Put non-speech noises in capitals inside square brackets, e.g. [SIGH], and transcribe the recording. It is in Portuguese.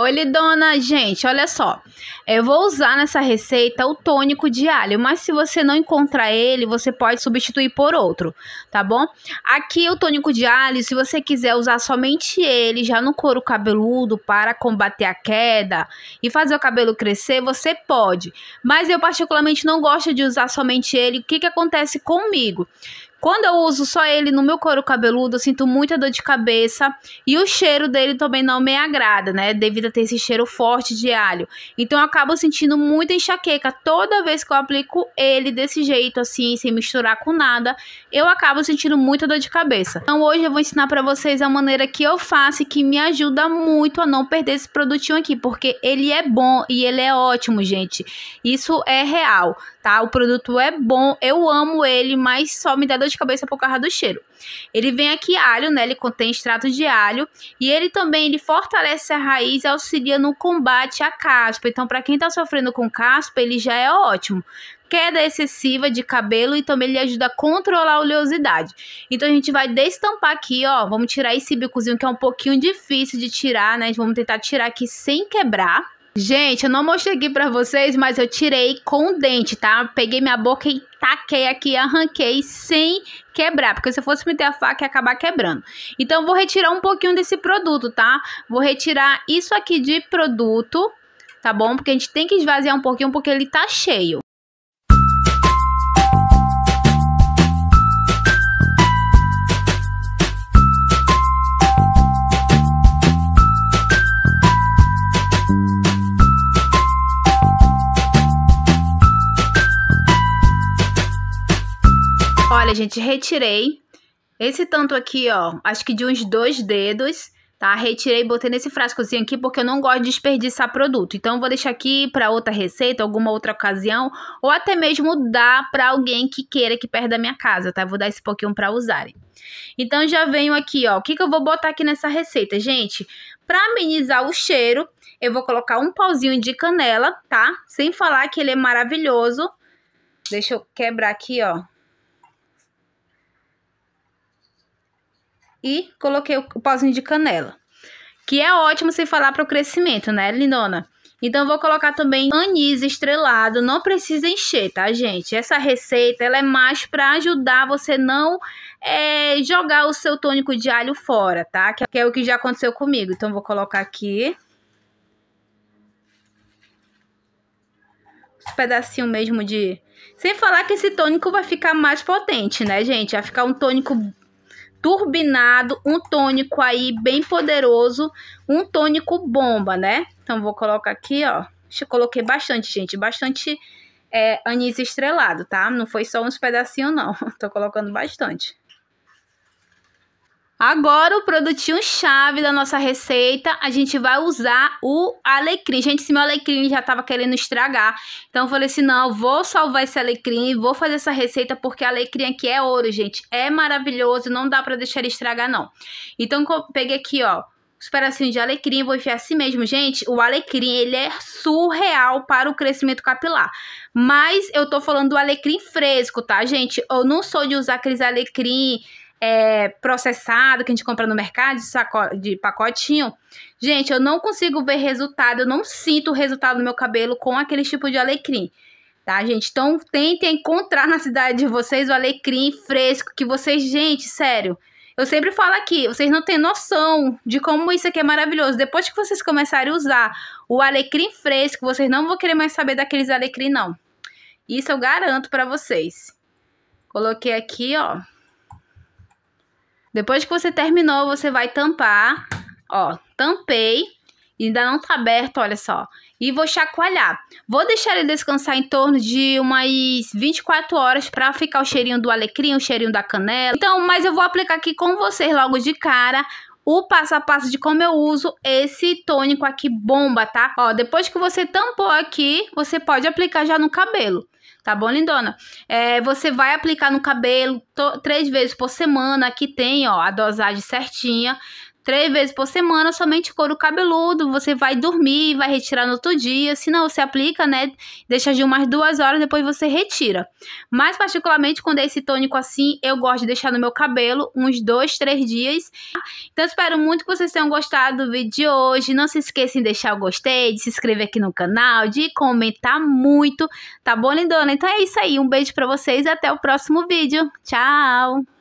Oi, dona, gente, olha só. É, eu vou usar nessa receita o tônico de alho, mas se você não encontrar ele, você pode substituir por outro, tá bom? Aqui o tônico de alho, se você quiser usar somente ele já no couro cabeludo para combater a queda e fazer o cabelo crescer, você pode. Mas eu particularmente não gosto de usar somente ele. O que que acontece comigo? Quando eu uso só ele no meu couro cabeludo, eu sinto muita dor de cabeça e o cheiro dele também não me agrada, né? Devido a ter esse cheiro forte de alho. Então eu acabo sentindo muita enxaqueca toda vez que eu aplico ele desse jeito assim, sem misturar com nada, eu acabo sentindo muita dor de cabeça. Então hoje eu vou ensinar para vocês a maneira que eu faço e que me ajuda muito a não perder esse produtinho aqui, porque ele é bom e ele é ótimo, gente. Isso é real, tá? O produto é bom, eu amo ele, mas só me dá dor dor de cabeça por causa do cheiro. Ele vem aqui alho, né? Ele contém extrato de alho e ele também ele fortalece a raiz e auxilia no combate à caspa. Então, para quem está sofrendo com caspa, ele já é ótimo queda excessiva de cabelo e também ele ajuda a controlar a oleosidade. Então a gente vai destampar aqui, ó, vamos tirar esse bicozinho que é um pouquinho difícil de tirar, né? Vamos tentar tirar aqui sem quebrar. Gente, eu não mostrei aqui pra vocês, mas eu tirei com o dente, tá? Peguei minha boca e taquei aqui, arranquei sem quebrar, porque se eu fosse meter a faca ia acabar quebrando. Então, vou retirar um pouquinho desse produto, tá? Vou retirar isso aqui de produto, tá bom? Porque a gente tem que esvaziar um pouquinho, porque ele tá cheio. Olha, gente, retirei esse tanto aqui, ó, acho que de uns dois dedos, tá? Retirei, botei nesse frascozinho aqui porque eu não gosto de desperdiçar produto. Então, eu vou deixar aqui para outra receita, alguma outra ocasião, ou até mesmo dar para alguém que queira que perto da minha casa, tá? Eu vou dar esse pouquinho para usarem. Então, já venho aqui, ó, o que, que eu vou botar aqui nessa receita? Gente, para amenizar o cheiro, eu vou colocar um pauzinho de canela, tá? Sem falar que ele é maravilhoso. Deixa eu quebrar aqui, ó, e coloquei o, pozinho de canela, que é ótimo se falar para o crescimento, né, lindona? Então vou colocar também anis estrelado, não precisa encher, tá, gente? Essa receita ela é mais para ajudar você não é, jogar o seu tônico de alho fora, tá? Que é, é o que já aconteceu comigo. Então vou colocar aqui um pedacinho mesmo de sem falar que esse tônico vai ficar mais potente, né, gente? Vai ficar um tônico turbinado, um tônico aí bem poderoso, um tônico bomba, né? Então vou colocar aqui, ó. Eu coloquei bastante, gente, bastante é, anis estrelado, tá? Não foi só uns pedacinhos, não. [LAUGHS] Tô colocando bastante. Agora, o produtinho-chave da nossa receita, a gente vai usar o alecrim. Gente, esse meu alecrim já tava querendo estragar. Então, eu falei assim, não, vou salvar esse alecrim, vou fazer essa receita, porque alecrim aqui é ouro, gente. É maravilhoso, não dá pra deixar ele estragar, não. Então, peguei aqui, ó, os pedacinhos de alecrim, vou enfiar assim mesmo. Gente, o alecrim, ele é surreal para o crescimento capilar. Mas eu tô falando do alecrim fresco, tá, gente? Eu não sou de usar aqueles alecrim é, processado que a gente compra no mercado, de, saco, de pacotinho. Gente, eu não consigo ver resultado, eu não sinto o resultado no meu cabelo com aquele tipo de alecrim. Tá, gente? Então, tentem encontrar na cidade de vocês o alecrim fresco que vocês, gente, sério. Eu sempre falo aqui, vocês não têm noção de como isso aqui é maravilhoso. Depois que vocês começarem a usar o alecrim fresco, vocês não vão querer mais saber daqueles alecrim, não. Isso eu garanto para vocês. Coloquei aqui, ó. Depois que você terminou, você vai tampar. Ó, tampei. Ainda não tá aberto, olha só. E vou chacoalhar. Vou deixar ele descansar em torno de umas 24 horas para ficar o cheirinho do alecrim, o cheirinho da canela. Então, mas eu vou aplicar aqui com vocês logo de cara o passo a passo de como eu uso esse tônico aqui bomba, tá? Ó, depois que você tampou aqui, você pode aplicar já no cabelo. Tá bom, lindona? É, você vai aplicar no cabelo três vezes por semana. Aqui tem, ó, a dosagem certinha. Três vezes por semana, somente couro cabeludo. Você vai dormir, e vai retirar no outro dia. Se não, você aplica, né? Deixa de umas duas horas, depois você retira. mais particularmente, quando é esse tônico assim, eu gosto de deixar no meu cabelo uns dois, três dias. Então, espero muito que vocês tenham gostado do vídeo de hoje. Não se esqueçam de deixar o gostei, de se inscrever aqui no canal, de comentar muito. Tá bom, lindona? Então é isso aí. Um beijo pra vocês e até o próximo vídeo. Tchau!